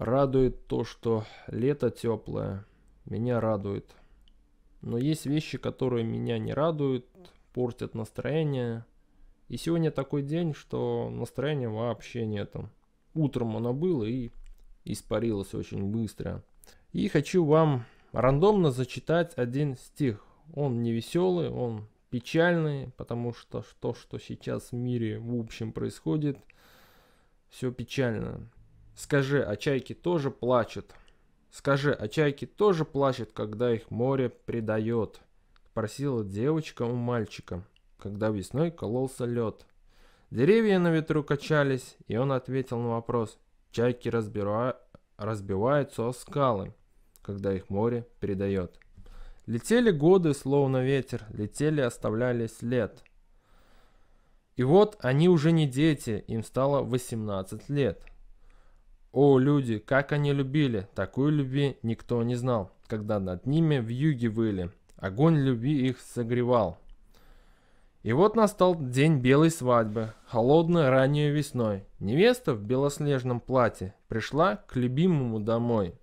Радует то, что лето теплое. Меня радует. Но есть вещи, которые меня не радуют, портят настроение. И сегодня такой день, что настроения вообще нету. Утром оно было и испарилось очень быстро. И хочу вам рандомно зачитать один стих. Он не веселый, он печальный, потому что то, что сейчас в мире в общем происходит, все печально. Скажи, а чайки тоже плачут? Скажи, а чайки тоже плачут, когда их море предает? Просила девочка у мальчика, когда весной кололся лед. Деревья на ветру качались, и он ответил на вопрос. Чайки разбира... разбиваются о скалы, когда их море передает. Летели годы, словно ветер, летели, оставляли след. И вот они уже не дети, им стало 18 лет. О, люди, как они любили! Такой любви никто не знал, когда над ними в юге выли. Огонь любви их согревал. И вот настал день белой свадьбы, холодной ранней весной. Невеста в белоснежном платье пришла к любимому домой.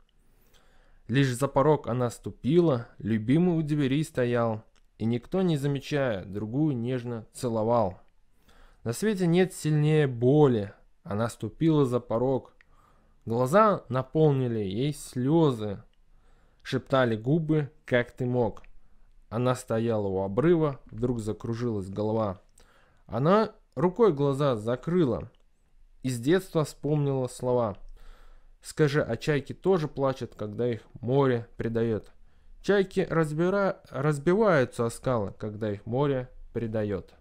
Лишь за порог она ступила, любимый у двери стоял, и никто, не замечая, другую нежно целовал. На свете нет сильнее боли, она ступила за порог, Глаза наполнили ей слезы, шептали губы, как ты мог. Она стояла у обрыва, вдруг закружилась голова. Она рукой глаза закрыла и с детства вспомнила слова. Скажи, а чайки тоже плачут, когда их море предает. Чайки разбира... разбиваются о скалы, когда их море предает.